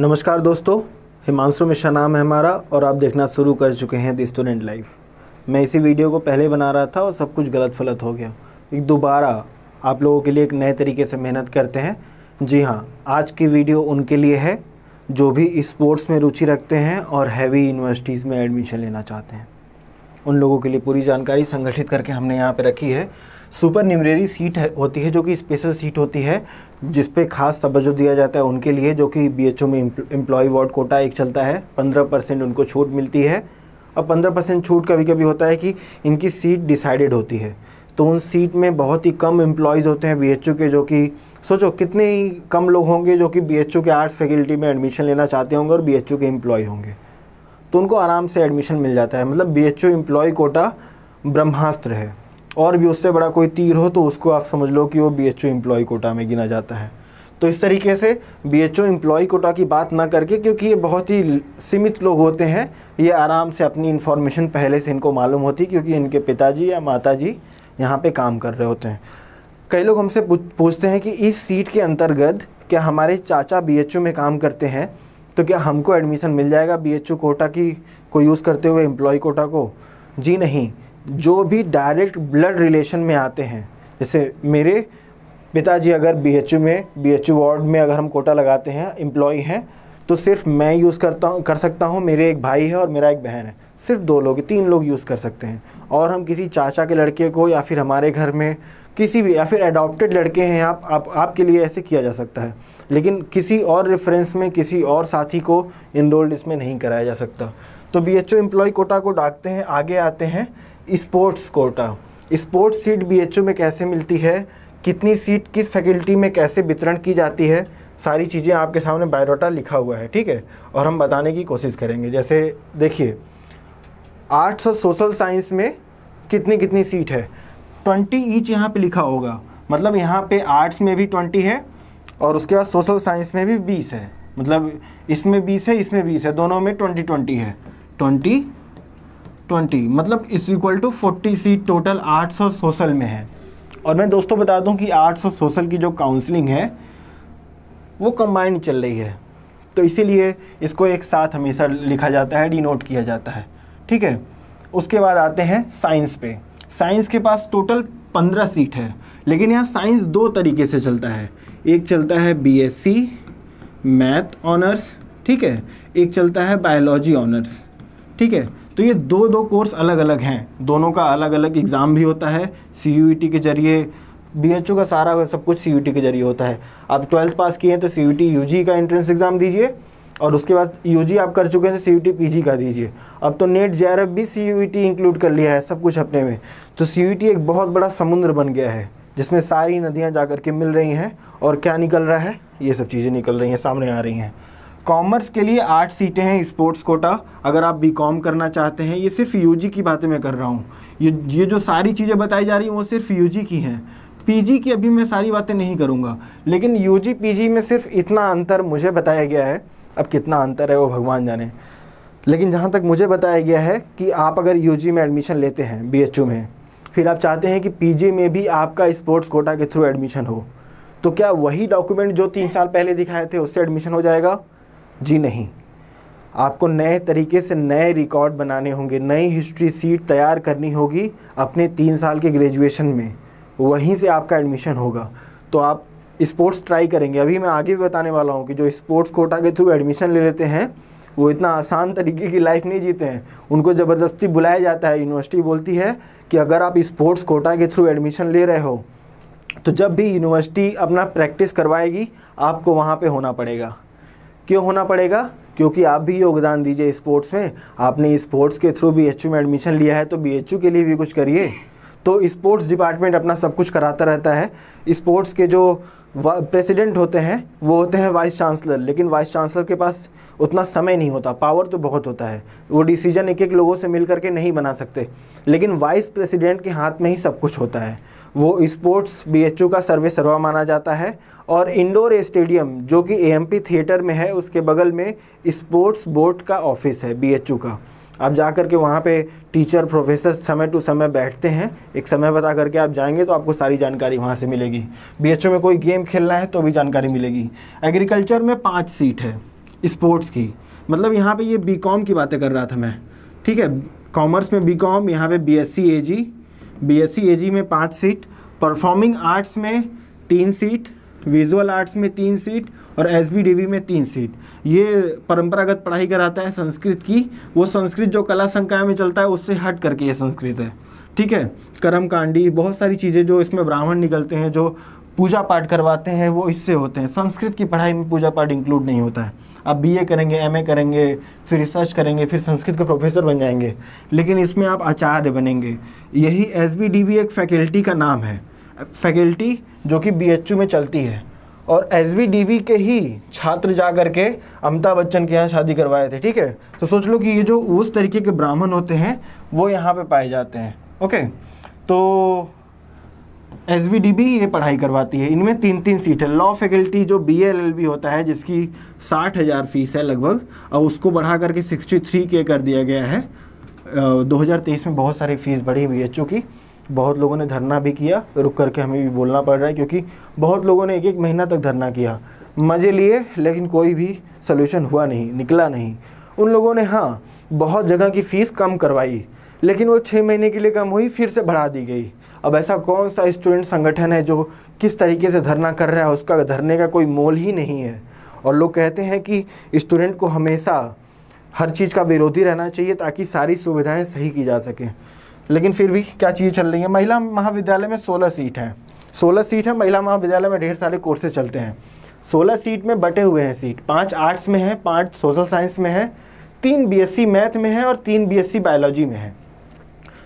नमस्कार दोस्तों हिमांशु मिश्रा नाम है हमारा और आप देखना शुरू कर चुके हैं द स्टूडेंट लाइफ मैं इसी वीडियो को पहले बना रहा था और सब कुछ गलत फलत हो गया एक दोबारा आप लोगों के लिए एक नए तरीके से मेहनत करते हैं जी हाँ आज की वीडियो उनके लिए है जो भी स्पोर्ट्स में रुचि रखते हैं और हैवी यूनिवर्सिटीज़ में एडमिशन लेना चाहते हैं उन लोगों के लिए पूरी जानकारी संगठित करके हमने यहाँ पर रखी है सुपर निमरेरी सीट होती है जो कि स्पेशल सीट होती है जिस पे खास तवज्जो दिया जाता है उनके लिए जो कि ओ में एम्प्लॉय वार्ड कोटा एक चलता है पंद्रह परसेंट उनको छूट मिलती है और पंद्रह परसेंट छूट कभी कभी होता है कि इनकी सीट डिसाइडेड होती है तो उन सीट में बहुत ही कम एम्प्लॉयज़ होते हैं बी के जो कि सोचो कितने ही कम लोग होंगे जो कि बी के आर्ट्स फैकल्टी में एडमिशन लेना चाहते होंगे और बी के एम्प्लॉय होंगे तो उनको आराम से एडमिशन मिल जाता है मतलब बी एच एम्प्लॉय कोटा ब्रह्मास्त्र है और भी उससे बड़ा कोई तीर हो तो उसको आप समझ लो कि वो बी एच कोटा में गिना जाता है तो इस तरीके से बी एच ओ कोटा की बात ना करके क्योंकि ये बहुत ही सीमित लोग होते हैं ये आराम से अपनी इन्फॉर्मेशन पहले से इनको मालूम होती क्योंकि इनके पिताजी या माता जी यहाँ पर काम कर रहे होते हैं कई लोग हमसे पूछते हैं कि इस सीट के अंतर्गत क्या हमारे चाचा बी में काम करते हैं तो क्या हमको एडमिशन मिल जाएगा बी कोटा की को यूज़ करते हुए एम्प्लॉय कोटा को जी नहीं जो भी डायरेक्ट ब्लड रिलेशन में आते हैं जैसे मेरे पिताजी अगर बी में बी वार्ड में अगर हम कोटा लगाते हैं एम्प्लॉय हैं तो सिर्फ मैं यूज़ करता हूँ कर सकता हूँ मेरे एक भाई है और मेरा एक बहन है सिर्फ दो लोग तीन लोग यूज़ कर सकते हैं और हम किसी चाचा के लड़के को या फिर हमारे घर में किसी भी या फिर एडॉप्टेड लड़के हैं आप, आप आपके लिए ऐसे किया जा सकता है लेकिन किसी और रेफरेंस में किसी और साथी को इनरोल्ड इसमें नहीं कराया जा सकता तो बी एच कोटा को डाकते हैं आगे आते हैं sports quota sports seat BHU में कैसे मिलती है कितनी सीट किस फैकल्टी में कैसे वितरण की जाती है सारी चीज़ें आपके सामने बायोडाटा लिखा हुआ है ठीक है और हम बताने की कोशिश करेंगे जैसे देखिए आर्ट्स और सोशल साइंस में कितनी कितनी सीट है ट्वेंटी ईच यहाँ पे लिखा होगा मतलब यहाँ पे आर्ट्स में भी ट्वेंटी है और उसके बाद सोशल साइंस में भी बीस है मतलब इसमें बीस है इसमें बीस है दोनों में ट्वेंटी ट्वेंटी है ट्वेंटी ट्वेंटी मतलब is equal to forty seat total आठ सौ सोशल में है और मैं दोस्तों बता दूं कि आठ सौ सोशल की जो काउंसलिंग है वो कंबाइंड चल रही है तो इसीलिए इसको एक साथ हमेशा लिखा जाता है डिनोट किया जाता है ठीक है उसके बाद आते हैं साइंस पे साइंस के पास टोटल पंद्रह सीट है लेकिन यहाँ साइंस दो तरीके से चलता है एक चलता है बी मैथ ऑनर्स ठीक है एक चलता है बायोलॉजी ऑनर्स ठीक है तो ये दो दो कोर्स अलग अलग हैं दोनों का अलग अलग एग्ज़ाम भी होता है सी e के ज़रिए बी एच का सारा सब कुछ सी e के ज़रिए होता है आप ट्वेल्थ पास किए हैं तो सी यू e का एंट्रेंस एग्ज़ाम दीजिए और उसके बाद जी आप कर चुके हैं तो सी जी का दीजिए अब तो नेट जे भी सी इंक्लूड कर लिया है सब कुछ अपने में तो सी एक बहुत बड़ा समुद्र बन गया है जिसमें सारी नदियाँ जा के मिल रही हैं और क्या निकल रहा है ये सब चीज़ें निकल रही हैं सामने आ रही हैं कॉमर्स के लिए आठ सीटें हैं स्पोर्ट्स कोटा अगर आप बीकॉम करना चाहते हैं ये सिर्फ यूजी की बातें मैं कर रहा हूँ ये ये जो सारी चीज़ें बताई जा रही हैं वो सिर्फ यूजी की हैं पीजी की अभी मैं सारी बातें नहीं करूँगा लेकिन यूजी पीजी में सिर्फ इतना अंतर मुझे बताया गया है अब कितना अंतर है वो भगवान जाने लेकिन जहाँ तक मुझे बताया गया है कि आप अगर जी में एडमिशन लेते हैं यू में फिर आप चाहते हैं कि जी में भी आपका स्पोर्ट्स कोटा के थ्रू एडमिशन हो तो क्या वही डॉक्यूमेंट जो तीन साल पहले दिखाए थे उससे एडमिशन हो जाएगा जी नहीं आपको नए तरीके से नए रिकॉर्ड बनाने होंगे नई हिस्ट्री सीट तैयार करनी होगी अपने तीन साल के ग्रेजुएशन में वहीं से आपका एडमिशन होगा तो आप स्पोर्ट्स ट्राई करेंगे अभी मैं आगे भी बताने वाला हूँ कि जो स्पोर्ट्स कोटा के थ्रू एडमिशन ले लेते हैं वो इतना आसान तरीके की लाइफ नहीं जीते हैं उनको ज़बरदस्ती बुलाया जाता है यूनिवर्सिटी बोलती है कि अगर आप स्पोर्ट्स कोटा के थ्रू एडमिशन ले रहे हो तो जब भी यूनिवर्सिटी अपना प्रैक्टिस करवाएगी आपको वहाँ पे होना पड़ेगा क्यों होना पड़ेगा क्योंकि आप भी योगदान दीजिए स्पोर्ट्स में आपने स्पोर्ट्स के थ्रू बी में एडमिशन लिया है तो बी के लिए भी कुछ करिए तो स्पोर्ट्स डिपार्टमेंट अपना सब कुछ कराता रहता है स्पोर्ट्स के जो प्रेसिडेंट होते हैं वो होते हैं वाइस चांसलर लेकिन वाइस चांसलर के पास उतना समय नहीं होता पावर तो बहुत होता है वो डिसीजन एक एक लोगों से मिल करके नहीं बना सकते लेकिन वाइस प्रेसिडेंट के हाथ में ही सब कुछ होता है वो स्पोर्ट्स बीएचयू का सर्वे सर्वा माना जाता है और इंडोर स्टेडियम जो कि एएमपी थिएटर में है उसके बगल में स्पोर्ट्स बोर्ड का ऑफिस है बीएचयू का आप जा कर के वहाँ पे टीचर प्रोफेसर समय टू समय बैठते हैं एक समय बता करके आप जाएंगे तो आपको सारी जानकारी वहाँ से मिलेगी बी में कोई गेम खेलना है तो भी जानकारी मिलेगी एग्रीकल्चर में पाँच सीट है स्पोर्ट्स की मतलब यहाँ पर ये बी की बातें कर रहा था मैं ठीक है कॉमर्स में बी कॉम यहाँ पर B S C A G BSc AG में पाँच सीट परफॉर्मिंग आर्ट्स में तीन सीट विजुअल आर्ट्स में तीन सीट और एस में तीन सीट ये परंपरागत पढ़ाई कराता है संस्कृत की वो संस्कृत जो कला संकाय में चलता है उससे हट करके ये संस्कृत है ठीक है कर्मकांडी बहुत सारी चीज़ें जो इसमें ब्राह्मण निकलते हैं जो पूजा पाठ करवाते हैं वो इससे होते हैं संस्कृत की पढ़ाई में पूजा पाठ इंक्लूड नहीं होता है आप बी करेंगे एम करेंगे फिर रिसर्च करेंगे फिर संस्कृत के प्रोफेसर बन जाएंगे लेकिन इसमें आप आचार्य बनेंगे यही एस एक फैकल्टी का नाम है फैकल्टी जो कि बी में चलती है और एस के ही छात्र जा कर के अमिताभ बच्चन के यहाँ शादी करवाए थे ठीक है तो सोच लो कि ये जो उस तरीके के ब्राह्मण होते हैं वो यहाँ पे पाए जाते हैं ओके तो एस ये पढ़ाई करवाती है इनमें तीन तीन सीट है लॉ फैकल्टी जो बी एल एल बी होता है जिसकी साठ हज़ार फीस है लगभग और उसको बढ़ा करके सिक्सटी थ्री के कर दिया गया है दो हज़ार तेईस में बहुत सारी फ़ीस बढ़ी हुई है चूँकि बहुत लोगों ने धरना भी किया रुक करके हमें भी बोलना पड़ रहा है क्योंकि बहुत लोगों ने एक एक महीना तक धरना किया मज़े लिए लेकिन कोई भी सोल्यूशन हुआ नहीं निकला नहीं उन लोगों ने हाँ बहुत जगह की फ़ीस कम करवाई लेकिन वो छः महीने के लिए कम हुई फिर से बढ़ा दी गई अब ऐसा कौन सा स्टूडेंट संगठन है जो किस तरीके से धरना कर रहा है उसका धरने का कोई मोल ही नहीं है और लोग कहते हैं कि स्टूडेंट को हमेशा हर चीज़ का विरोधी रहना चाहिए ताकि सारी सुविधाएं सही की जा सकें लेकिन फिर भी क्या चीज़ चल रही है महिला महाविद्यालय में सोलह सीट हैं सोलह सीट है महिला महाविद्यालय में ढेर सारे कोर्सेज चलते हैं सोलह सीट में बटे हुए हैं सीट पाँच आर्ट्स में हैं पाँच सोशल साइंस में हैं तीन बीएससी मैथ में हैं और तीन बी बायोलॉजी में हैं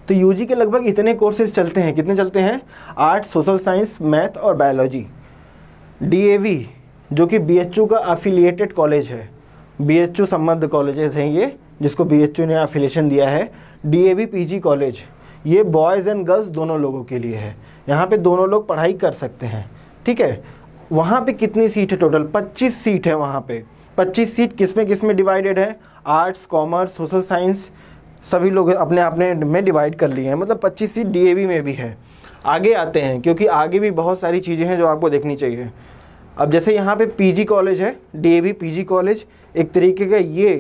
तो यूजी के लगभग इतने कोर्सेज चलते हैं कितने चलते हैं आर्ट सोशल साइंस मैथ और बायोलॉजी डीएवी जो कि बीएचयू का अफिलिएटेड कॉलेज है बीएचयू संबद्ध कॉलेजेस हैं ये जिसको बीएचयू ने अफिलेशन दिया है डीएवी पीजी कॉलेज ये बॉयज़ एंड गर्ल्स दोनों लोगों के लिए है यहाँ पे दोनों लोग पढ़ाई कर सकते हैं ठीक है वहाँ पे कितनी सीट है टोटल 25 सीट है वहाँ पे 25 सीट किस में किस में डिवाइडेड है आर्ट्स कॉमर्स सोशल साइंस सभी लोग अपने अपने में डिवाइड कर लिए हैं मतलब 25 सीट डीएवी में भी है आगे आते हैं क्योंकि आगे भी बहुत सारी चीज़ें हैं जो आपको देखनी चाहिए अब जैसे यहाँ पे पीजी कॉलेज है डीएवी पीजी कॉलेज एक तरीके का ये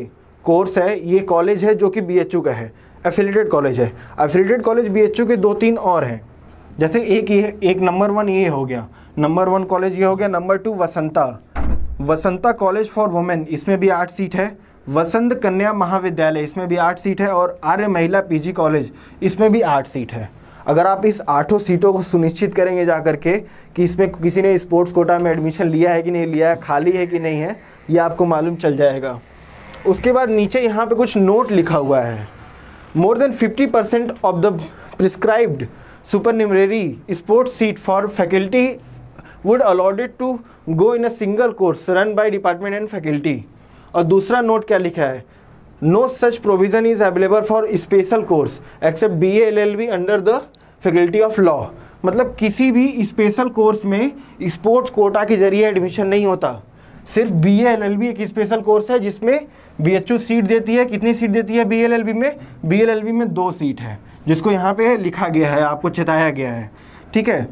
कोर्स है ये कॉलेज है जो कि बीएचयू का है एफिलेटेड कॉलेज है एफिलेटेड कॉलेज बी के दो तीन और हैं जैसे एक ये एक नंबर वन ये हो गया नंबर वन कॉलेज ये हो गया number two Vasanta Vasanta college for women इसमें भी आठ सीट है वसंत कन्या महाविद्यालय इसमें भी आठ सीट है और आर्य महिला पीजी कॉलेज इसमें भी आठ सीट है अगर आप इस आठों सीटों को सुनिश्चित करेंगे जा करके कि इसमें किसी ने स्पोर्ट्स कोटा में एडमिशन लिया है कि नहीं लिया है खाली है कि नहीं है ये आपको मालूम चल जाएगा उसके बाद नीचे यहाँ पे कुछ नोट लिखा हुआ है more than 50 percent of the prescribed super supernumerary sports seat for faculty would allotted to go in a single course run by department and faculty और दूसरा नोट क्या लिखा है no such provision is available for special course except B L L B under the faculty of law मतलब किसी भी special course में sports quota के जरिए एडमिशन नहीं होता सिर्फ बी एल एल बी एक स्पेशल कोर्स है जिसमें बी एच यू सीट देती है कितनी सीट देती है बी एल एल बी में बी एल एल बी में दो सीट है जिसको यहाँ पे लिखा गया है आपको चेताया गया है ठीक है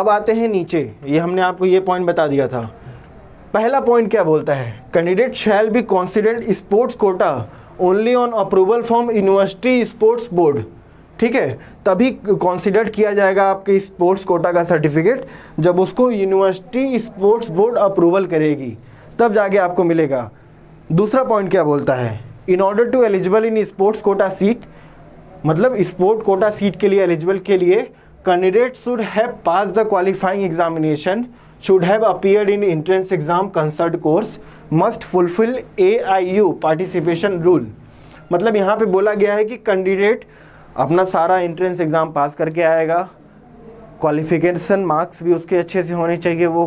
अब आते हैं नीचे ये हमने आपको ये पॉइंट बता दिया था पहला पॉइंट क्या बोलता है candidate shall be considered sports quota only on approval from university sports board ठीक है तभी कॉन्सिडर किया जाएगा आपके स्पोर्ट्स कोटा का सर्टिफिकेट जब उसको यूनिवर्सिटी स्पोर्ट्स बोर्ड अप्रूवल करेगी तब जाके आपको मिलेगा दूसरा पॉइंट क्या बोलता है in order to eligible in sports quota seat मतलब स्पोर्ट कोटा सीट के लिए एलिजिबल के लिए candidate should have pass the qualifying examination should have appeared in entrance exam must course must fulfill AIU participation rule मतलब यहाँ पे बोला गया है कि कैंडिडेट अपना सारा एंट्रेंस एग्ज़ाम पास करके आएगा क्वालिफिकेशन मार्क्स भी उसके अच्छे से होने चाहिए वो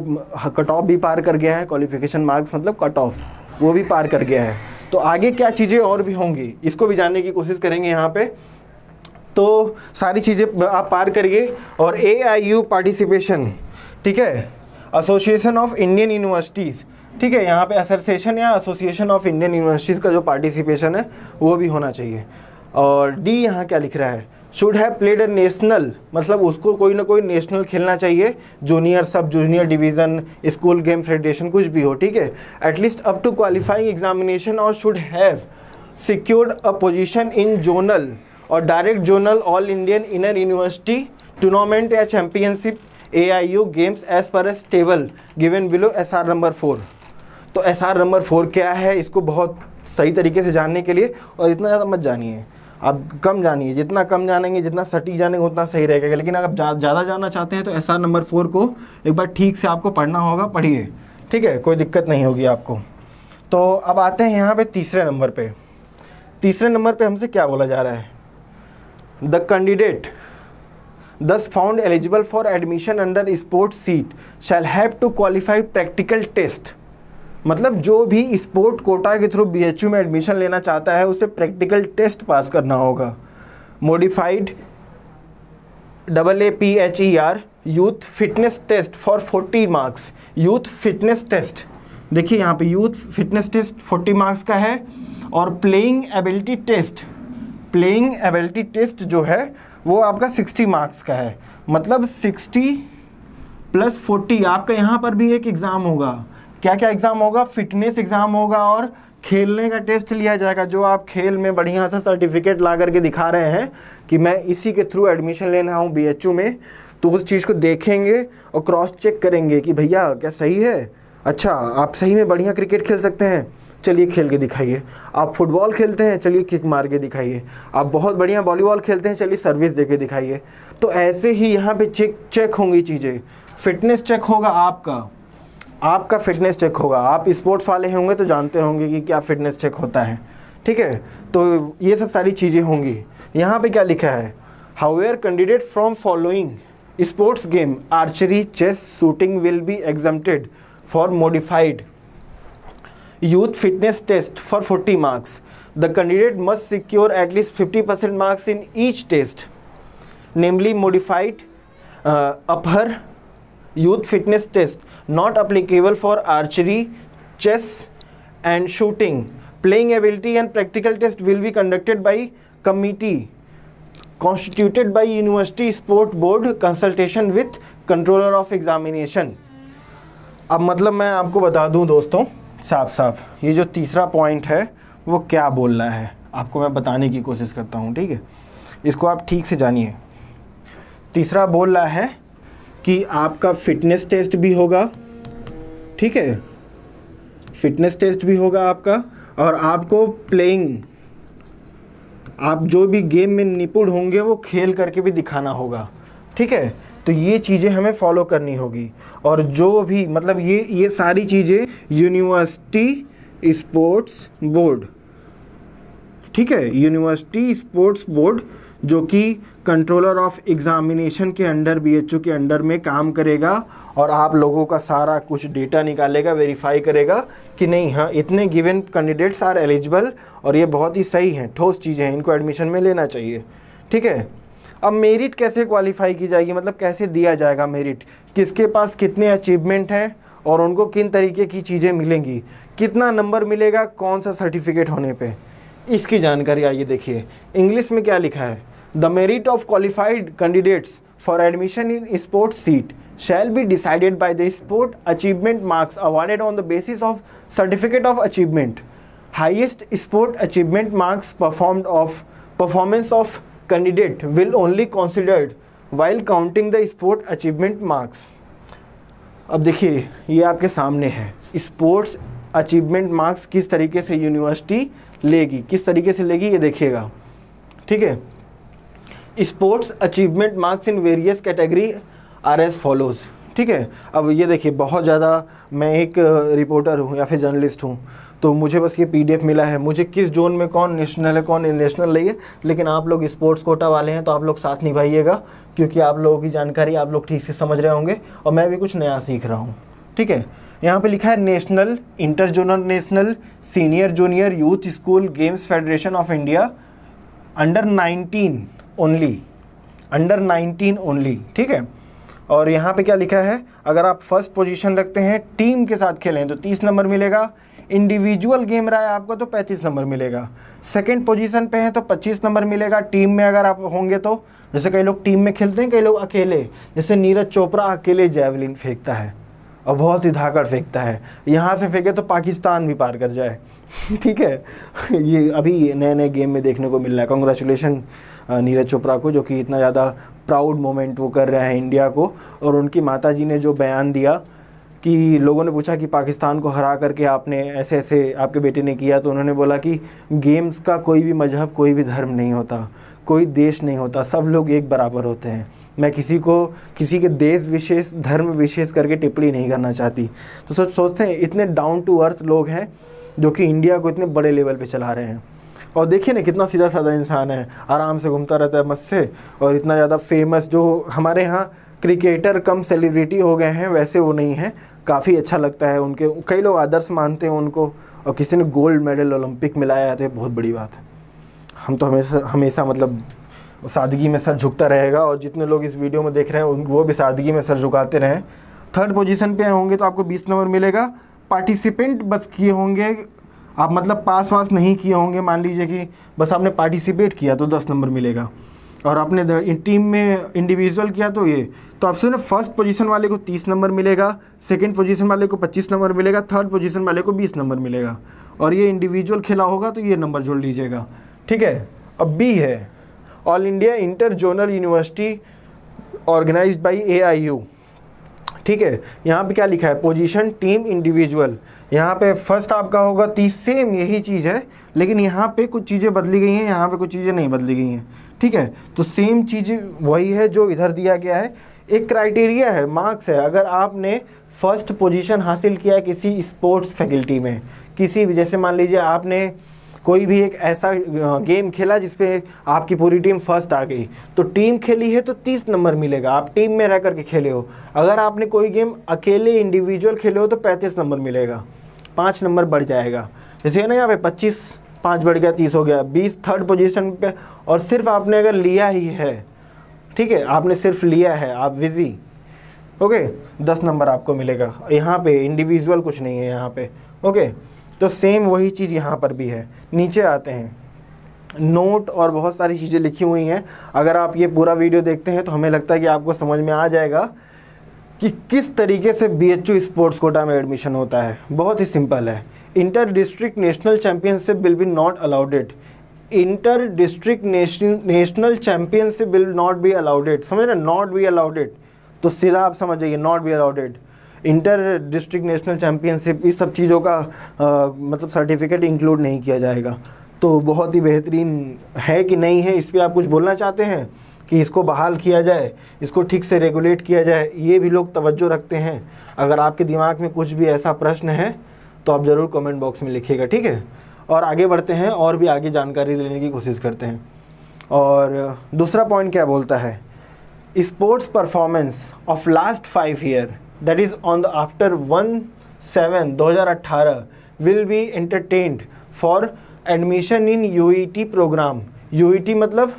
कट ऑफ भी पार कर गया है क्वालिफिकेशन मार्क्स मतलब कट ऑफ वो भी पार कर गया है तो आगे क्या चीज़ें और भी होंगी इसको भी जानने की कोशिश करेंगे यहाँ पे तो सारी चीज़ें आप पार करिए और ए आई यू पार्टिसिपेशन ठीक है एसोसिएशन ऑफ इंडियन यूनिवर्सिटीज़ ठीक है यहाँ पे एसोसिएशन या एसोसिएशन ऑफ इंडियन यूनिवर्सिटीज़ का जो पार्टिसिपेशन है वो भी होना चाहिए और डी यहाँ क्या लिख रहा है should have played a national मतलब उसको कोई ना कोई नेशनल खेलना चाहिए जूनियर सब junior division school game federation कुछ भी हो ठीक है at least up to qualifying examination और should have secured a position in zonal और direct zonal all Indian inner university tournament या championship AIU games as per table table given below SR number four तो S R number four क्या है इसको बहुत सही तरीके से जानने के लिए और इतना ज़्यादा मत जानिए आप कम जानिए जितना कम जानेंगे जितना सटीक जानेंगे उतना सही रहेगा लेकिन अगर आप ज़्यादा जानना चाहते हैं तो एस आर नंबर फोर को एक बार ठीक से आपको पढ़ना होगा पढ़िए ठीक है कोई दिक्कत नहीं होगी आपको तो अब आते हैं यहाँ पर तीसरे नंबर पर तीसरे नंबर पर हमसे क्या बोला जा रहा है the candidate thus found eligible for admission under sport seat shall have to qualify practical test मतलब जो भी स्पोर्ट कोटा के थ्रू बीएचयू में एडमिशन लेना चाहता है उसे प्रैक्टिकल टेस्ट पास करना होगा modified double A P H E R youth fitness test for forty marks youth fitness test देखिए यहाँ पे youth fitness test forty marks का है और playing ability test playing ability test जो है वो आपका 60 मार्क्स का है मतलब 60 प्लस 40 आपका यहाँ पर भी एक एग्ज़ाम होगा क्या क्या एग्ज़ाम होगा फिटनेस एग्ज़ाम होगा और खेलने का टेस्ट लिया जाएगा जो आप खेल में बढ़िया सा सर्टिफिकेट ला करके दिखा रहे हैं कि मैं इसी के थ्रू एडमिशन लेना हूँ बी में तो उस चीज़ को देखेंगे और क्रॉस चेक करेंगे कि भैया क्या सही है अच्छा आप सही में बढ़िया क्रिकेट खेल सकते हैं चलिए खेल के दिखाइए आप फुटबॉल खेलते हैं चलिए किक मार के दिखाइए आप बहुत बढ़िया वॉलीबॉल खेलते हैं चलिए सर्विस दे के दिखाइए तो ऐसे ही यहाँ पे चेक चेक होंगी चीज़ें फिटनेस चेक होगा आपका आपका फिटनेस चेक होगा आप स्पोर्ट्स वाले होंगे तो जानते होंगे कि क्या फिटनेस चेक होता है ठीक है तो ये सब सारी चीज़ें होंगी यहाँ पे क्या लिखा है air candidate from following sports game archery chess shooting will be exempted for modified youth fitness test for forty marks the candidate must secure at least fifty percent marks in each test namely modified अपहर youth fitness test not applicable for archery chess and shooting playing ability and practical test will be conducted by committee constituted by university sport board consultation with controller of examination अब मतलब मैं आपको बता दूं दोस्तों साफ साफ ये जो तीसरा पॉइंट है वो क्या बोल रहा है आपको मैं बताने की कोशिश करता हूँ ठीक है इसको आप ठीक से जानिए तीसरा बोल रहा है कि आपका फिटनेस टेस्ट भी होगा ठीक है फिटनेस टेस्ट भी होगा आपका और आपको प्लेइंग आप जो भी गेम में निपुण होंगे वो खेल करके भी दिखाना होगा ठीक है तो ये चीज़ें हमें फॉलो करनी होगी और जो भी मतलब ये ये सारी चीज़ें यूनिवर्सिटी स्पोर्ट्स बोर्ड ठीक है यूनिवर्सिटी स्पोर्ट्स बोर्ड जो कि कंट्रोलर ऑफ एग्ज़ामिनेशन के अंडर बीएचयू के अंडर में काम करेगा और आप लोगों का सारा कुछ डेटा निकालेगा वेरीफाई करेगा कि नहीं हाँ इतने गिवन कैंडिडेट्स आर एलिजिबल और ये बहुत ही सही हैं ठोस चीज़ें हैं इनको एडमिशन में लेना चाहिए ठीक है अब मेरिट कैसे क्वालिफाई की जाएगी मतलब कैसे दिया जाएगा मेरिट किसके पास कितने अचीवमेंट हैं और उनको किन तरीके की चीज़ें मिलेंगी कितना नंबर मिलेगा कौन सा सर्टिफिकेट होने पे इसकी जानकारी आइए देखिए इंग्लिश में क्या लिखा है the merit of qualified candidates for admission in sports seat shall be decided by the sport achievement marks awarded on the basis of certificate of achievement highest sport achievement marks performed of performance of candidate will only considered while counting the sport achievement marks अब देखिए ये आपके सामने है sports achievement marks किस तरीके से university लेगी किस तरीके से लेगी ये देखिएगा ठीक है sports achievement marks in various category are as follows ठीक है अब ये देखिए बहुत ज़्यादा मैं एक रिपोर्टर हूँ या फिर जर्नलिस्ट हूँ तो मुझे बस ये पीडीएफ मिला है मुझे किस जोन में कौन नेशनल है कौन नेशनल नहीं है लेकिन आप लोग स्पोर्ट्स कोटा वाले हैं तो आप लोग साथ निभाइएगा क्योंकि आप लोगों की जानकारी आप लोग ठीक से समझ रहे होंगे और मैं भी कुछ नया सीख रहा हूँ ठीक है यहाँ पे लिखा है national inter zonal national senior junior youth school games federation of India under 19 only under 19 only ठीक है और यहाँ पे क्या लिखा है अगर आप फर्स्ट पोजीशन रखते हैं टीम के साथ खेलें तो 30 नंबर मिलेगा इंडिविजुअल गेम रहा है आपका तो 35 नंबर मिलेगा सेकंड पोजीशन पे हैं तो 25 नंबर मिलेगा टीम में अगर आप होंगे तो जैसे कई लोग टीम में खेलते हैं कई लोग अकेले जैसे नीरज चोपड़ा अकेले जैवलिन फेंकता है और बहुत ही धाकड़ फेंकता है यहाँ से फेंके तो पाकिस्तान भी पार कर जाए ठीक है ये अभी नए नए गेम में देखने को मिल रहा है कॉन्ग्रेचुलेसन नीरज चोपड़ा को जो कि इतना ज़्यादा प्राउड मोमेंट वो कर रहे हैं इंडिया को और उनकी माता जी ने जो बयान दिया कि लोगों ने पूछा कि पाकिस्तान को हरा करके आपने ऐसे ऐसे आपके बेटे ने किया तो उन्होंने बोला कि गेम्स का कोई भी मजहब कोई भी धर्म नहीं होता कोई देश नहीं होता सब लोग एक बराबर होते हैं मैं किसी को किसी के देश विशेष धर्म विशेष करके टिप्पणी नहीं करना चाहती तो सोच सोचते हैं इतने डाउन टू अर्थ लोग हैं जो कि इंडिया को इतने बड़े लेवल पे चला रहे हैं और देखिए ना कितना सीधा साधा इंसान है आराम से घूमता रहता है मस्त से और इतना ज़्यादा फेमस जो हमारे यहाँ क्रिकेटर कम सेलिब्रिटी हो गए हैं वैसे वो नहीं है काफ़ी अच्छा लगता है उनके कई लोग आदर्श मानते हैं उनको और किसी ने गोल्ड मेडल ओलंपिक में लाया तो बहुत बड़ी बात है हम तो हमेशा हमेशा मतलब सादगी में सर झुकता रहेगा और जितने लोग इस वीडियो में देख रहे हैं उन वो भी सादगी में सर झुकाते रहें थर्ड पोजीशन पे होंगे तो आपको 20 नंबर मिलेगा पार्टिसिपेंट बस किए होंगे आप मतलब पास वास नहीं किए होंगे मान लीजिए कि बस आपने पार्टिसिपेट किया तो दस नंबर मिलेगा और आपने टीम में इंडिविजुअल किया तो ये तो ना फर्स्ट पोजीशन वाले को 30 नंबर मिलेगा सेकंड पोजीशन वाले को 25 नंबर मिलेगा थर्ड पोजीशन वाले को 20 नंबर मिलेगा और ये इंडिविजुअल खेला होगा तो ये नंबर जोड़ लीजिएगा ठीक है अब बी है all India inter zonal university organize by A ठीक है यहाँ पर क्या लिखा है पोजिशन टीम इंडिविजुअल यहाँ पे फर्स्ट आपका होगा तीस सेम यही चीज़ है लेकिन यहाँ पे कुछ चीज़ें बदली गई हैं यहाँ पे कुछ चीज़ें नहीं बदली गई हैं ठीक है तो सेम चीज़ वही है जो इधर दिया गया है एक क्राइटेरिया है मार्क्स है अगर आपने फर्स्ट पोजीशन हासिल किया है किसी स्पोर्ट्स फैकल्टी में किसी भी जैसे मान लीजिए आपने कोई भी एक ऐसा गेम खेला जिसपे आपकी पूरी टीम फर्स्ट आ गई तो टीम खेली है तो 30 नंबर मिलेगा आप टीम में रह करके खेले हो अगर आपने कोई गेम अकेले इंडिविजुअल खेले हो तो 35 नंबर मिलेगा पाँच नंबर बढ़ जाएगा जैसे ना यहाँ पे पच्चीस पाँच बढ़ गया तीस हो गया बीस थर्ड पोजीशन पे और सिर्फ आपने अगर लिया ही है ठीक है आपने सिर्फ लिया है आप विजी ओके दस नंबर आपको मिलेगा यहाँ पे इंडिविजुअल कुछ नहीं है यहाँ पे ओके तो सेम वही चीज़ यहाँ पर भी है नीचे आते हैं नोट और बहुत सारी चीज़ें लिखी हुई हैं अगर आप ये पूरा वीडियो देखते हैं तो हमें लगता है कि आपको समझ में आ जाएगा कि किस तरीके से बी एच स्पोर्ट्स कोटा में एडमिशन होता है बहुत ही सिंपल है inter district national championship will be not allowed inter district national championship will not be allowed समझ रहे नॉट बी अलाउडेड तो सीधा आप समझ जाइए not be allowed inter district national championship इस सब चीज़ों का आ, मतलब सर्टिफिकेट इंक्लूड नहीं किया जाएगा तो बहुत ही बेहतरीन है कि नहीं है इस पर आप कुछ बोलना चाहते हैं कि इसको बहाल किया जाए इसको ठीक से रेगुलेट किया जाए ये भी लोग तवज्जो रखते हैं अगर आपके दिमाग में कुछ भी ऐसा प्रश्न है तो आप ज़रूर कमेंट बॉक्स में लिखिएगा ठीक है और आगे बढ़ते हैं और भी आगे जानकारी लेने की कोशिश करते हैं और दूसरा पॉइंट क्या बोलता है sports performance of last five year that is on the after one seven दो हज़ार अट्ठारह will be entertained for admission in U E T program U E T मतलब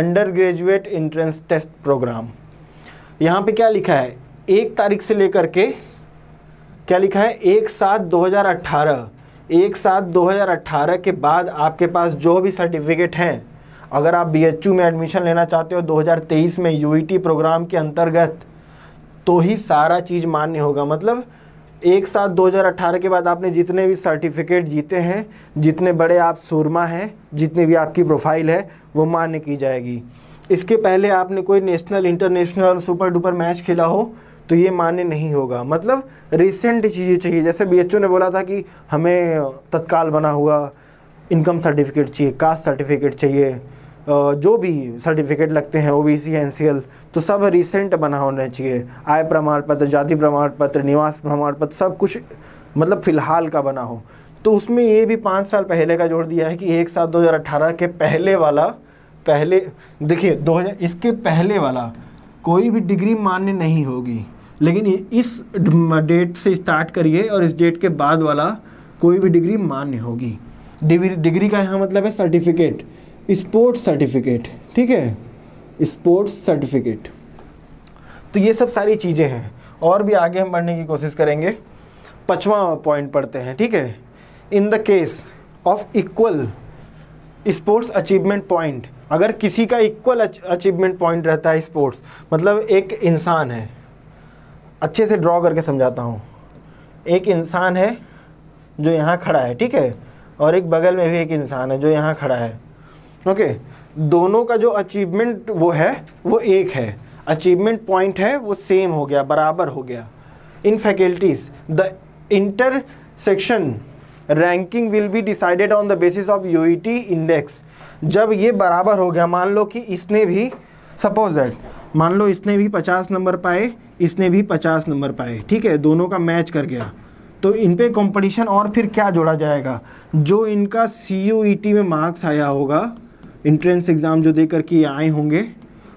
under graduate entrance test program यहाँ पे क्या लिखा है एक तारीख से लेकर के क्या लिखा है एक सात 2018 एक सात 2018 के बाद आपके पास जो भी सर्टिफिकेट हैं अगर आप यू में एडमिशन लेना चाहते हो 2023 में टी प्रोग्राम e के अंतर्गत तो ही सारा चीज़ मान्य होगा मतलब एक हज़ार 2018 के बाद आपने जितने भी सर्टिफिकेट जीते हैं जितने बड़े आप सुरमा हैं जितनी भी आपकी प्रोफाइल है वो मान्य की जाएगी इसके पहले आपने कोई national international super duper match खेला हो तो ये मान्य नहीं होगा मतलब रिसेंट चीज़ें चाहिए जैसे बी ने बोला था कि हमें तत्काल बना हुआ इनकम सर्टिफिकेट चाहिए कास्ट सर्टिफिकेट चाहिए जो भी सर्टिफिकेट लगते हैं O B C N C L तो सब रिसेंट बना होना चाहिए आय प्रमाण पत्र जाति प्रमाण पत्र निवास प्रमाण पत्र सब कुछ मतलब फ़िलहाल का बना हो तो उसमें ये भी पाँच साल पहले का जोड़ दिया है कि एक सात दो हज़ार के पहले वाला पहले देखिए दो हज़ार इसके पहले वाला कोई भी डिग्री मान्य नहीं होगी लेकिन इस डेट से स्टार्ट करिए और इस डेट के बाद वाला कोई भी डिग्री मान्य होगी डिग्री का यहाँ मतलब है सर्टिफिकेट स्पोर्ट्स सर्टिफिकेट ठीक है स्पोर्ट्स सर्टिफिकेट तो ये सब सारी चीज़ें हैं और भी आगे हम बढ़ने की कोशिश करेंगे पचवा पॉइंट पढ़ते हैं ठीक है in the case of equal sports achievement point अगर किसी का इक्वल अचीवमेंट पॉइंट रहता है स्पोर्ट्स मतलब एक इंसान है अच्छे से ड्रॉ करके समझाता हूँ एक इंसान है जो यहाँ खड़ा है ठीक है और एक बगल में भी एक इंसान है जो यहाँ खड़ा है ओके दोनों का जो अचीवमेंट वो है वो एक है अचीवमेंट पॉइंट है वो सेम हो गया बराबर हो गया in faculties the inter section ranking will be decided on the basis of U index जब ये बराबर हो गया मान लो कि इसने भी सपोज दैट मान लो इसने भी 50 नंबर पाए इसने भी पचास नंबर पाए ठीक है दोनों का मैच कर गया तो इन पर कॉम्पटिशन और फिर क्या जोड़ा जाएगा जो इनका सी e में मार्क्स आया होगा इंट्रेंस एग्ज़ाम जो दे करके आए होंगे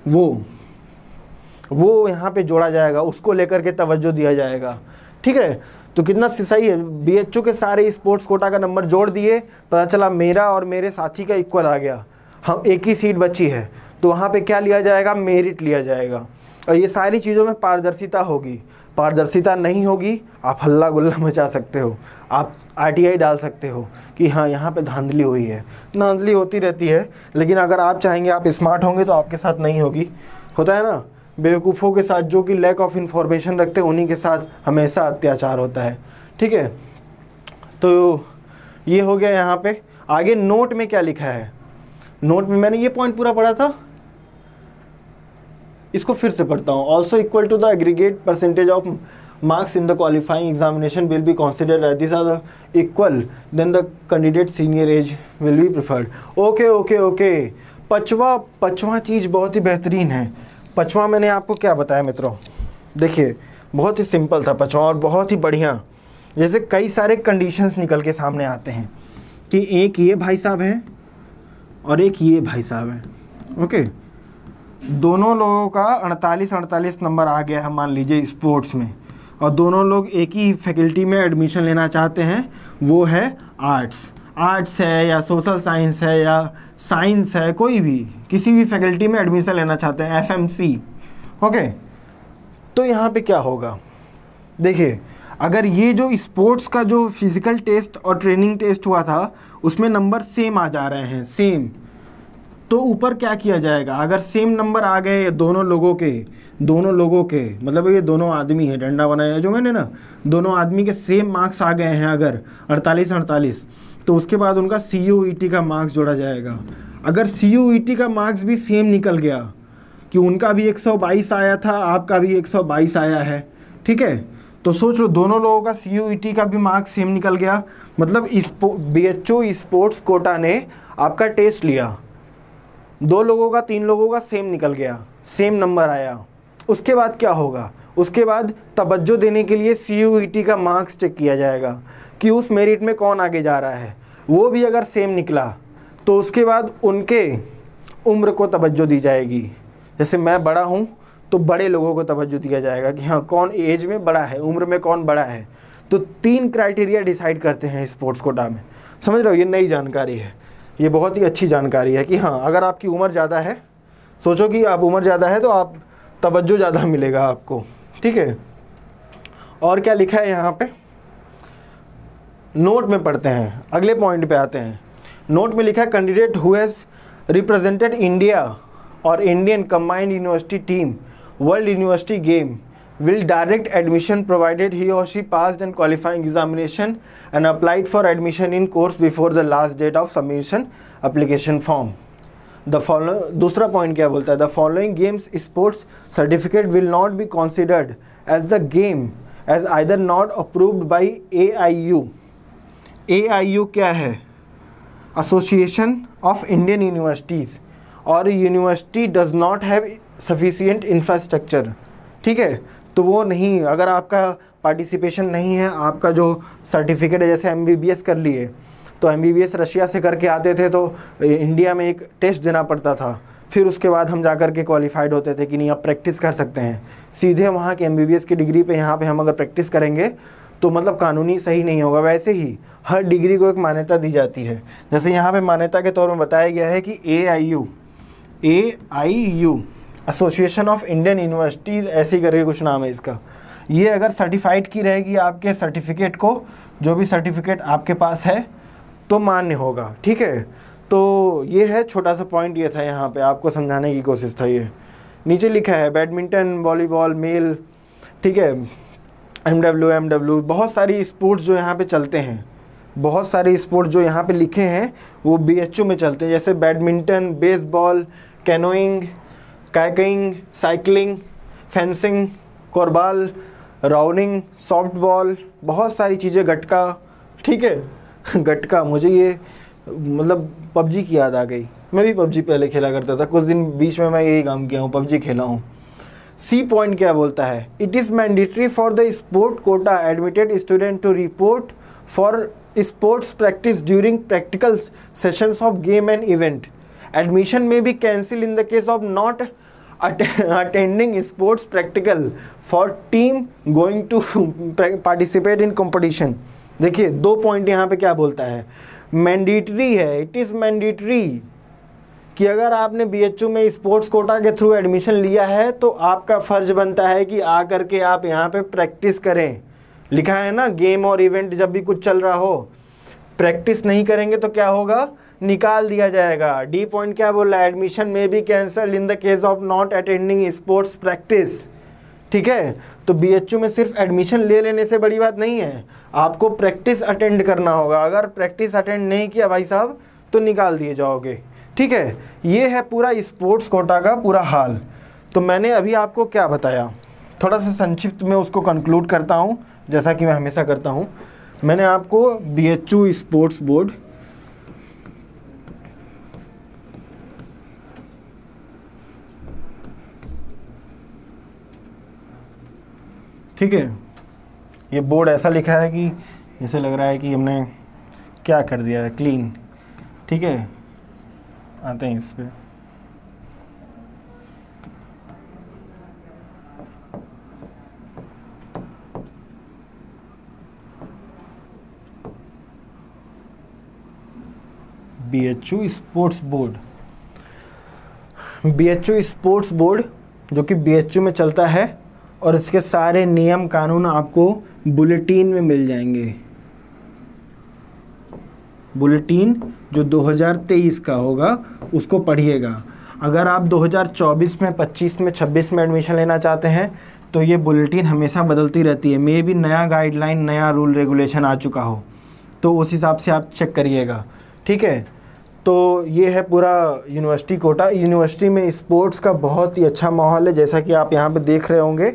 वो वो यहाँ पे जोड़ा जाएगा उसको लेकर के तवज्जो दिया जाएगा ठीक है तो कितना सही है बी के सारे स्पोर्ट्स कोटा का नंबर जोड़ दिए पता चला मेरा और मेरे साथी का इक्वल आ गया हम हाँ, एक ही सीट बची है तो वहाँ पे क्या लिया जाएगा मेरिट लिया जाएगा और ये सारी चीज़ों में पारदर्शिता होगी पारदर्शिता नहीं होगी आप हल्ला गुल्ला मचा सकते हो आप आरटीआई डाल सकते हो कि हाँ यहाँ पे धांधली हुई है धांधली होती रहती है लेकिन अगर आप चाहेंगे आप स्मार्ट होंगे तो आपके साथ नहीं होगी होता है ना बेवकूफ़ों के साथ जो कि लैक ऑफ इन्फॉर्मेशन रखते हैं उन्हीं के साथ हमेशा अत्याचार होता है ठीक है तो ये हो गया यहाँ पर आगे नोट में क्या लिखा है नोट में मैंने ये पॉइंट पूरा पढ़ा था इसको फिर से पढ़ता हूँ also equal to the aggregate percentage of marks in the qualifying examination will be consider as these are the equal then the candidate senior age will be preferred okay okay okay पचवा पचवा चीज़ बहुत ही बेहतरीन है पचवा मैंने आपको क्या बताया मित्रों देखिए बहुत ही सिंपल था पचवा और बहुत ही बढ़िया जैसे कई सारे कंडीशंस निकल के सामने आते हैं कि एक ये भाई साहब हैं और एक ये भाई साहब हैं ओके okay? दोनों लोगों का अड़तालीस अड़तालीस नंबर आ गया है मान लीजिए स्पोर्ट्स में और दोनों लोग एक ही फैकल्टी में एडमिशन लेना चाहते हैं वो है आर्ट्स आर्ट्स है या सोशल साइंस है या साइंस है कोई भी किसी भी फैकल्टी में एडमिशन लेना चाहते हैं एफएमसी ओके तो यहाँ पे क्या होगा देखिए अगर ये जो स्पोर्ट्स का जो फिज़िकल टेस्ट और ट्रेनिंग टेस्ट हुआ था उसमें नंबर सेम आ जा रहे हैं सेम तो ऊपर क्या किया जाएगा अगर सेम नंबर आ गए दोनों लोगों के दोनों लोगों के मतलब ये दोनों आदमी है डंडा बनाया जो मैंने ना दोनों आदमी के सेम मार्क्स आ गए हैं अगर अड़तालीस अड़तालीस तो उसके बाद उनका सी टी e का मार्क्स जोड़ा जाएगा अगर सी यू ई टी का मार्क्स भी सेम निकल गया कि उनका भी 122 आया था आपका भी 122 आया है ठीक है तो सोच लो दोनों लोगों का सी यू ई टी का भी मार्क्स सेम निकल गया मतलब B H O sports quota ने आपका टेस्ट लिया दो लोगों का तीन लोगों का सेम निकल गया सेम नंबर आया उसके बाद क्या होगा उसके बाद तवज्जो देने के लिए सी यू ई टी का मार्क्स चेक किया जाएगा कि उस मेरिट में कौन आगे जा रहा है वो भी अगर सेम निकला तो उसके बाद उनके उम्र को तवज्जो दी जाएगी जैसे मैं बड़ा हूँ तो बड़े लोगों को तवज्जो दिया जाएगा कि हाँ कौन एज में बड़ा है उम्र में कौन बड़ा है तो तीन क्राइटेरिया डिसाइड करते हैं स्पोर्ट्स कोटा में समझ रहे हो ये नई जानकारी है ये बहुत ही अच्छी जानकारी है कि हाँ अगर आपकी उम्र ज़्यादा है सोचो कि आप उम्र ज़्यादा है तो आप तवज्जो ज़्यादा मिलेगा आपको ठीक है और क्या लिखा है यहाँ पे नोट में पढ़ते हैं अगले पॉइंट पे आते हैं नोट में लिखा है candidate who has represented India और Indian combined university team world university game will direct admission provided he or she passed an qualifying examination and applied for admission in course before the last date of submission application form. The following, दूसरा point क्या बोलता है? The following games sports certificate will not be considered as the game as either not approved by AIU. AIU क्या है? Association of Indian Universities or university does not have sufficient infrastructure. ठीक है? तो वो नहीं अगर आपका पार्टिसिपेशन नहीं है आपका जो सर्टिफिकेट है जैसे एम कर लिए तो एम रशिया से करके आते थे तो इंडिया में एक टेस्ट देना पड़ता था फिर उसके बाद हम जा कर के क्वालिफाइड होते थे कि नहीं आप प्रैक्टिस कर सकते हैं सीधे वहाँ के एम की डिग्री पे यहाँ पे हम अगर प्रैक्टिस करेंगे तो मतलब कानूनी सही नहीं होगा वैसे ही हर डिग्री को एक मान्यता दी जाती है जैसे यहाँ पे मान्यता के तौर में बताया गया है कि A I U A I U association of Indian universities ऐसी करके कुछ नाम है इसका ये अगर सर्टिफाइड की रहेगी आपके सर्टिफिकेट को जो भी सर्टिफिकेट आपके पास है तो मान्य होगा ठीक है तो ये है छोटा सा पॉइंट ये था यहाँ पे आपको समझाने की कोशिश था ये नीचे लिखा है बैडमिंटन वॉलीबॉल मेल ठीक है एम डब्ल्यू एम डब्ल्यू बहुत सारी स्पोर्ट्स जो यहाँ पे चलते हैं बहुत सारे स्पोर्ट्स जो यहाँ पे लिखे हैं वो बी में चलते हैं जैसे badminton baseball canoeing kayaking cycling fencing korfball rowing softball बहुत सारी चीज़ें गटका ठीक है गटका मुझे ये मतलब पबजी की याद आ गई मैं भी पबजी पहले खेला करता था कुछ दिन बीच में मैं यही काम किया हूँ पबजी खेला हूँ सी पॉइंट क्या बोलता है it is mandatory for the sport quota admitted student to report for sports practice during practical sessions of game and event admission में भी cancel in the case of not attending sports practical for team going to participate in competition देखिए दो point यहाँ पे क्या बोलता है mandatory है इट इज़ मैंडेटरी कि अगर आपने बीएचयू में स्पोर्ट्स कोटा के थ्रू एडमिशन लिया है तो आपका फ़र्ज बनता है कि आ कर के आप यहाँ पे प्रैक्टिस करें लिखा है ना गेम और इवेंट जब भी कुछ चल रहा हो प्रैक्टिस नहीं करेंगे तो क्या होगा निकाल दिया जाएगा डी पॉइंट क्या बोल रहा है एडमिशन में भी cancel in the case of not attending sports practice ठीक है तो बीएचयू में सिर्फ एडमिशन ले लेने से बड़ी बात नहीं है आपको प्रैक्टिस अटेंड करना होगा अगर प्रैक्टिस अटेंड नहीं किया भाई साहब तो निकाल दिए जाओगे ठीक है ये है पूरा स्पोर्ट्स कोटा का पूरा हाल तो मैंने अभी आपको क्या बताया थोड़ा सा संक्षिप्त में उसको कंक्लूड करता हूँ जैसा कि मैं हमेशा करता हूँ मैंने आपको बी स्पोर्ट्स बोर्ड ठीक है ये बोर्ड ऐसा लिखा है कि जैसे लग रहा है कि हमने क्या कर दिया है क्लीन ठीक है आते हैं इस पर B H U sports board B H U sports board जो कि बी एच यू में चलता है और इसके सारे नियम कानून आपको बुलेटिन में मिल जाएंगे बुलेटिन जो 2023 का होगा उसको पढ़िएगा अगर आप 2024 में 25 में 26 में एडमिशन लेना चाहते हैं तो ये बुलेटिन हमेशा बदलती रहती है मे भी नया गाइडलाइन नया रूल रेगुलेशन आ चुका हो तो उस हिसाब से आप चेक करिएगा ठीक है तो ये है पूरा यूनिवर्सिटी कोटा यूनिवर्सिटी में स्पोर्ट्स का बहुत ही अच्छा माहौल है जैसा कि आप यहाँ पे देख रहे होंगे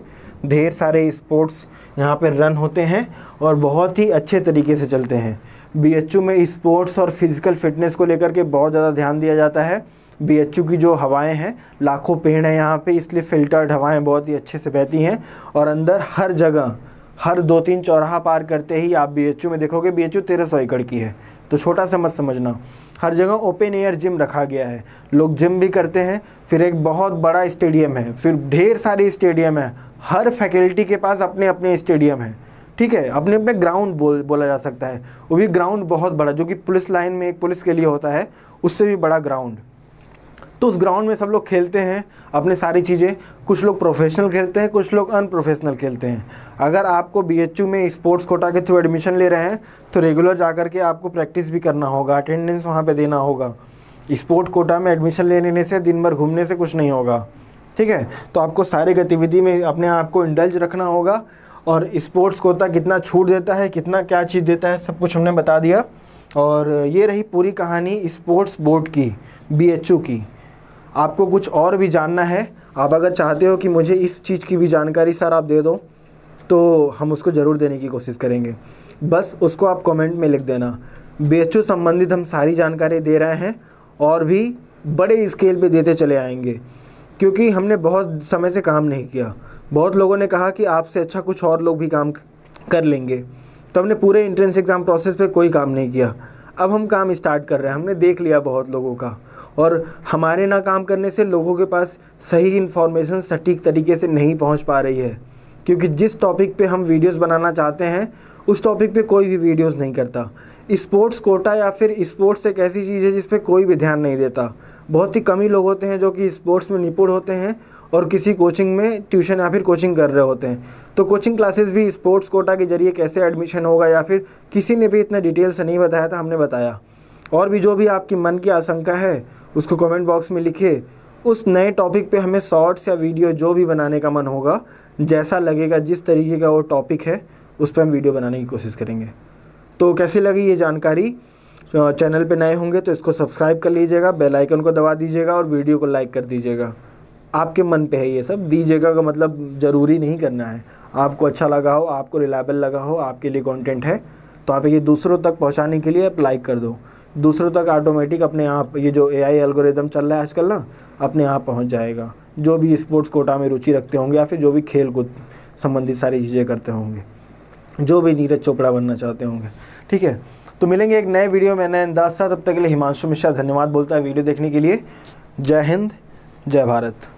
ढेर सारे स्पोर्ट्स यहाँ पे रन होते हैं और बहुत ही अच्छे तरीके से चलते हैं बी में स्पोर्ट्स और फिज़िकल फिटनेस को लेकर के बहुत ज़्यादा ध्यान दिया जाता है बी की जो हवाएं हैं लाखों पेड़ हैं यहाँ पे इसलिए फ़िल्टर्ड हवाएं बहुत ही अच्छे से बहती हैं और अंदर हर जगह हर दो तीन चौराहा पार करते ही आप बी में देखोगे बीएचयू 1300 एकड़ की है तो छोटा सा मत समझना हर जगह ओपन एयर जिम रखा गया है लोग जिम भी करते हैं फिर एक बहुत बड़ा स्टेडियम है फिर ढेर सारे स्टेडियम है हर फैकल्टी के पास अपने अपने स्टेडियम हैं ठीक है अपने अपने ग्राउंड बोल बोला जा सकता है वो भी ग्राउंड बहुत बड़ा जो कि पुलिस लाइन में एक पुलिस के लिए होता है उससे भी बड़ा ग्राउंड तो उस ग्राउंड में सब लोग खेलते हैं अपने सारी चीज़ें कुछ लोग प्रोफेशनल खेलते हैं कुछ लोग अनप्रोफेशनल खेलते हैं अगर आपको बी में स्पोर्ट्स कोटा के थ्रू एडमिशन ले रहे हैं तो रेगुलर जा कर के आपको प्रैक्टिस भी करना होगा अटेंडेंस वहाँ पे देना होगा स्पोर्ट कोटा में एडमिशन ले लेने से दिन भर घूमने से कुछ नहीं होगा ठीक है तो आपको सारी गतिविधि में अपने आप को इंडल्ज रखना होगा और स्पोर्ट्स कोटा कितना छूट देता है कितना क्या चीज़ देता है सब कुछ हमने बता दिया और ये रही पूरी कहानी स्पोर्ट्स बोर्ड की यू की आपको कुछ और भी जानना है आप अगर चाहते हो कि मुझे इस चीज़ की भी जानकारी सर आप दे दो तो हम उसको ज़रूर देने की कोशिश करेंगे बस उसको आप कमेंट में लिख देना बी संबंधित हम सारी जानकारी दे रहे हैं और भी बड़े स्केल पे देते चले आएंगे क्योंकि हमने बहुत समय से काम नहीं किया बहुत लोगों ने कहा कि आपसे अच्छा कुछ और लोग भी काम कर लेंगे तो हमने पूरे इंट्रेंस एग्ज़ाम प्रोसेस पे कोई काम नहीं किया अब हम काम स्टार्ट कर रहे हैं हमने देख लिया बहुत लोगों का और हमारे ना काम करने से लोगों के पास सही इन्फॉर्मेशन सटीक तरीके से नहीं पहुंच पा रही है क्योंकि जिस टॉपिक पे हम वीडियोस बनाना चाहते हैं उस टॉपिक पे कोई भी वीडियोस नहीं करता स्पोर्ट्स कोटा या फिर स्पोर्ट्स एक ऐसी चीज़ है जिस पर कोई भी ध्यान नहीं देता बहुत ही कम ही लोग होते हैं जो कि स्पोर्ट्स में निपुण होते हैं और किसी कोचिंग में ट्यूशन या फिर कोचिंग कर रहे होते हैं तो कोचिंग क्लासेस भी स्पोर्ट्स कोटा के जरिए कैसे एडमिशन होगा या फिर किसी ने भी इतना डिटेल से नहीं बताया था हमने बताया और भी जो भी आपकी मन की आशंका है उसको कमेंट बॉक्स में लिखिए उस नए टॉपिक पे हमें शॉर्ट्स या वीडियो जो भी बनाने का मन होगा जैसा लगेगा जिस तरीके का वो टॉपिक है उस पर हम वीडियो बनाने की कोशिश करेंगे तो कैसी लगी ये जानकारी चैनल पे नए होंगे तो इसको सब्सक्राइब कर लीजिएगा बेल आइकन को दबा दीजिएगा और वीडियो को लाइक कर दीजिएगा आपके मन पे है ये सब दीजिएगा का मतलब ज़रूरी नहीं करना है आपको अच्छा लगा हो आपको रिलायबल लगा हो आपके लिए कंटेंट है तो आप ये दूसरों तक पहुंचाने के लिए आप लाइक कर दो दूसरों तक ऑटोमेटिक अपने आप ये जो ए आई चल रहा है आजकल ना अपने आप पहुँच जाएगा जो भी स्पोर्ट्स कोटा में रुचि रखते होंगे या फिर जो भी खेल कूद संबंधित सारी चीज़ें करते होंगे जो भी नीरज चोपड़ा बनना चाहते होंगे ठीक है तो मिलेंगे एक नए वीडियो में नए अंदाज साथ अब तक के लिए हिमांशु मिश्रा धन्यवाद बोलता है वीडियो देखने के लिए जय हिंद जय भारत